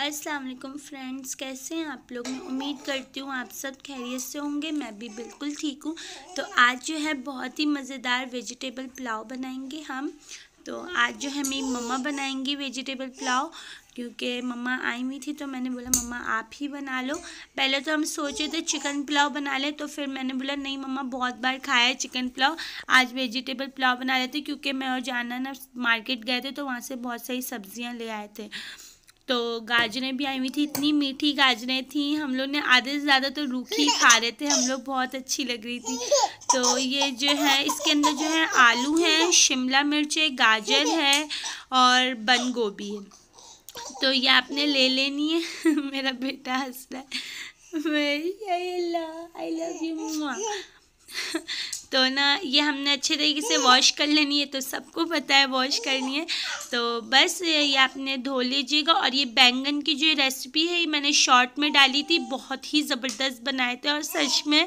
अस्सलाम वालेकुम फ्रेंड्स कैसे हैं आप लोग मैं उम्मीद करती हूँ आप सब खैरियत से होंगे मैं भी बिल्कुल ठीक हूँ तो आज जो है बहुत ही मज़ेदार वेजिटेबल पुलाव बनाएंगे हम तो आज जो है मेरी मम्मा बनाएंगी वेजिटेबल पुलाव क्योंकि मम्मा आई हुई थी तो मैंने बोला मम्मा आप ही बना लो पहले तो हम सोचे थे चिकन पुलाव बना लें तो फिर मैंने बोला नहीं मम्मा बहुत बार खाया है चिकन पुलाव आज वेजिटेबल पुलाव बना लेते क्योंकि मैं और जाना ना मार्केट गए थे तो वहाँ से बहुत सारी सब्जियाँ ले आए थे तो गाजरें भी आई हुई थी इतनी मीठी गाजरें थी हम लोग ने आधे से ज़्यादा तो रूखी खा रहे थे हम लोग बहुत अच्छी लग रही थी तो ये जो है इसके अंदर जो है आलू हैं शिमला मिर्च है गाजर है और बंद गोभी है तो ये आपने ले लेनी है मेरा बेटा हंस रहा है आई लव यू तो ना ये हमने अच्छे तरीके से वॉश कर लेनी है तो सबको पता है वॉश करनी है तो बस ये आपने धो लीजिएगा और ये बैंगन की जो रेसिपी है ये मैंने शॉर्ट में डाली थी बहुत ही ज़बरदस्त बनाए थे और सच में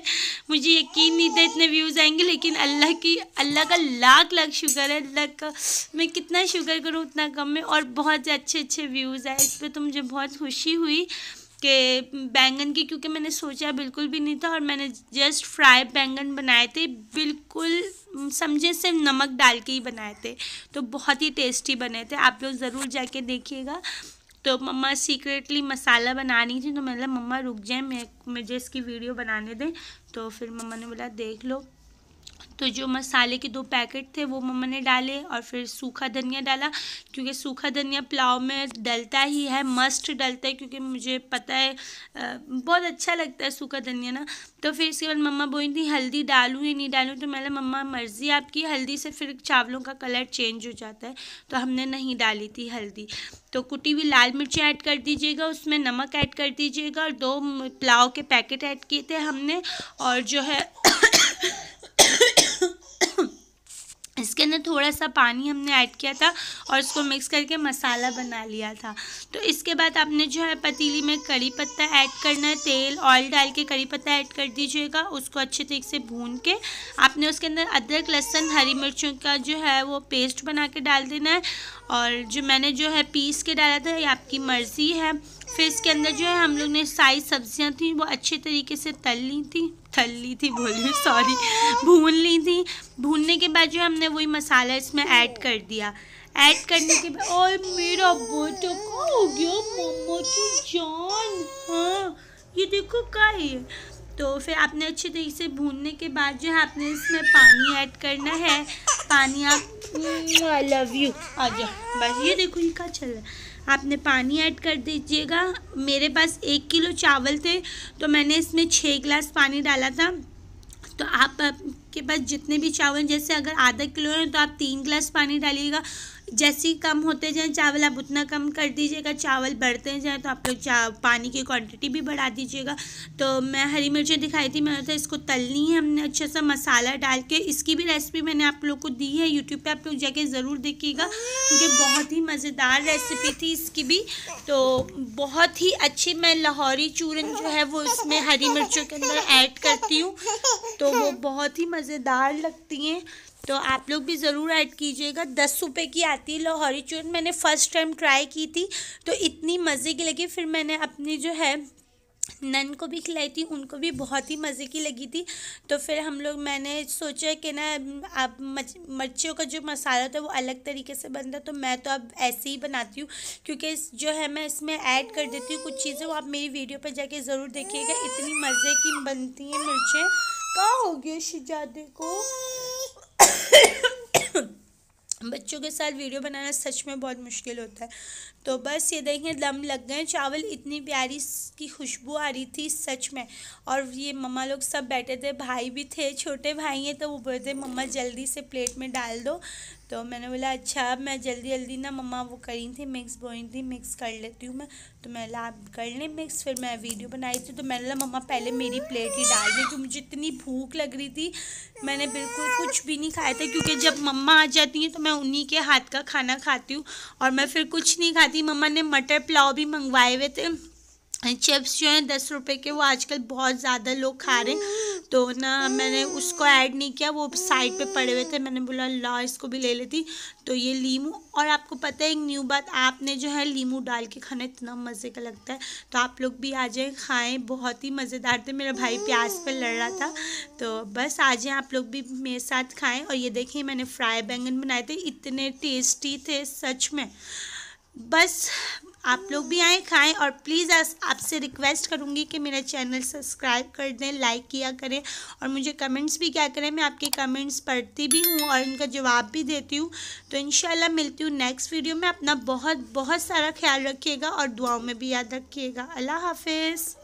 मुझे यकीन नहीं था इतने व्यूज़ आएंगे लेकिन अल्लाह की अल्लाह का लाख लाख शुगर है अल्लाह का मैं कितना शुगर करूँ उतना कम में और बहुत अच्छे अच्छे व्यूज़ आए इस पर तो मुझे बहुत खुशी हुई के बैंगन की क्योंकि मैंने सोचा बिल्कुल भी नहीं था और मैंने जस्ट फ्राई बैंगन बनाए थे बिल्कुल समझे सिर्फ नमक डाल के ही बनाए थे तो बहुत ही टेस्टी बने थे आप लोग ज़रूर जाके देखिएगा तो मम्मा सीक्रेटली मसाला बनानी थी तो मतलब मम्मा रुक जाए मैं मुझे इसकी वीडियो बनाने दें तो फिर मम्मा ने बोला देख लो तो जो मसाले के दो पैकेट थे वो मम्मा ने डाले और फिर सूखा धनिया डाला क्योंकि सूखा धनिया पुलाव में डलता ही है मस्ट डलता है क्योंकि मुझे पता है बहुत अच्छा लगता है सूखा धनिया ना तो फिर इसके बाद मम्मा बोली थी हल्दी डालूँ या नहीं डालूँ तो मैंने मम्मा मर्ज़ी आपकी हल्दी से फिर चावलों का कलर चेंज हो जाता है तो हमने नहीं डाली थी हल्दी तो कुटी हुई लाल मिर्ची ऐड कर दीजिएगा उसमें नमक ऐड कर दीजिएगा और दो पुलाव के पैकेट ऐड किए थे हमने और जो है इसके अंदर थोड़ा सा पानी हमने ऐड किया था और इसको मिक्स करके मसाला बना लिया था तो इसके बाद आपने जो है पतीली में कड़ी पत्ता ऐड करना है तेल ऑयल डाल के कड़ी पत्ता ऐड कर दीजिएगा उसको अच्छे तरीके से भून के आपने उसके अंदर अदरक लहसुन हरी मिर्चों का जो है वो पेस्ट बना के डाल देना है और जो मैंने जो है पीस के डाला था ये आपकी मर्ज़ी है फिर इसके अंदर जो है हम लोग ने सारी सब्जियां थी वो अच्छे तरीके से तल ली थी तल ली थी बोलिए सॉरी भून ली थी भूनने के बाद जो हमने वही मसाला इसमें ऐड कर दिया ऐड करने के बाद और मेरा बोटो का हो गया मम्मा की जान हाँ ये देखो का है तो फिर आपने अच्छे तरीके से भूनने के बाद जो है आपने इसमें पानी ऐड करना है पानी आप आई लव यू आ जाओ बस ये देखो ये क्या चल रहा है आपने पानी ऐड कर दीजिएगा मेरे पास एक किलो चावल थे तो मैंने इसमें छः गिलास पानी डाला था तो आप आपके पास जितने भी चावल जैसे अगर आधा किलो है तो आप तीन गिलास पानी डालिएगा जैसे ही कम होते जाएँ चावल आप उतना कम कर दीजिएगा चावल बढ़ते जाएँ तो आप लोग चा पानी की क्वांटिटी भी बढ़ा दीजिएगा तो मैं हरी मिर्चें दिखाई थी मैंने तो इसको तलनी है हमने अच्छा सा मसाला डाल के इसकी भी रेसिपी मैंने आप लोग को दी है यूट्यूब पे आप लोग जाके ज़रूर देखिएगा क्योंकि बहुत ही मज़ेदार रेसिपी थी इसकी भी तो बहुत ही अच्छी मैं लाहौरी चूरन जो है वो इसमें हरी मिर्चों के अंदर ऐड करती हूँ तो वो बहुत ही मज़ेदार लगती हैं तो आप लोग भी ज़रूर ऐड कीजिएगा दस रुपये की आती है लाहौरी चून मैंने फ़र्स्ट टाइम ट्राई की थी तो इतनी मज़े की लगी फिर मैंने अपनी जो है नन को भी खिलाई थी उनको भी बहुत ही मज़े की लगी थी तो फिर हम लोग मैंने सोचा कि ना आप मिर्चियों का जो मसाला था वो अलग तरीके से बनता तो मैं तो अब ऐसे ही बनाती हूँ क्योंकि जो है मैं इसमें ऐड कर देती हूँ कुछ चीज़ें वो आप मेरी वीडियो पर जाके ज़रूर देखिएगा इतनी मज़े की बनती हैं मिर्चें कहाँ हो गया शिजादे को बच्चों के साथ वीडियो बनाना सच में बहुत मुश्किल होता है तो बस ये देखें दम लग गए चावल इतनी प्यारी की खुशबू आ रही थी सच में और ये मम्मा लोग सब बैठे थे भाई भी थे छोटे भाई हैं तो वो बोलते मम्मा जल्दी से प्लेट में डाल दो तो मैंने बोला अच्छा अब मैं जल्दी जल्दी ना मम्मा वो करी थी मिक्स बोई थी मिक्स कर लेती हूँ मैं तो मैं बोला आप कर लें मिक्स फिर मैं वीडियो बनाई थी तो मैंने बोला मम्मा पहले मेरी प्लेट ही डाल दी तो मुझे इतनी भूख लग रही थी मैंने बिल्कुल कुछ भी नहीं खाया था क्योंकि जब मम्मा आ जाती हैं तो मैं उन्हीं के हाथ का खाना खाती हूँ और मैं फिर कुछ नहीं खाती मम्मा ने मटर पुलाव भी मंगवाए हुए थे चिप्स जो हैं दस रुपए के वो आजकल बहुत ज़्यादा लोग खा रहे हैं तो ना मैंने उसको ऐड नहीं किया वो साइड पे पड़े हुए थे मैंने बोला ला इसको भी ले लेती तो ये लीमू और आपको पता है एक न्यू बात आपने जो है लीमू डाल के खाना इतना मज़े का लगता है तो आप लोग भी आ जाएँ खाएँ बहुत ही मज़ेदार थे मेरा भाई प्याज पर लड़ रहा था तो बस आ जाएँ आप लोग भी मेरे साथ खाएँ और ये देखें मैंने फ्राई बैंगन बनाए थे इतने टेस्टी थे सच में बस आप लोग भी आएँ खाएँ और प्लीज़ आपसे रिक्वेस्ट करूँगी कि मेरा चैनल सब्सक्राइब कर दें लाइक किया करें और मुझे कमेंट्स भी क्या करें मैं आपके कमेंट्स पढ़ती भी हूँ और उनका जवाब भी देती हूँ तो इन मिलती हूँ नेक्स्ट वीडियो में अपना बहुत बहुत सारा ख्याल रखिएगा और दुआओं में भी याद रखिएगा अल्लाह हाफिज़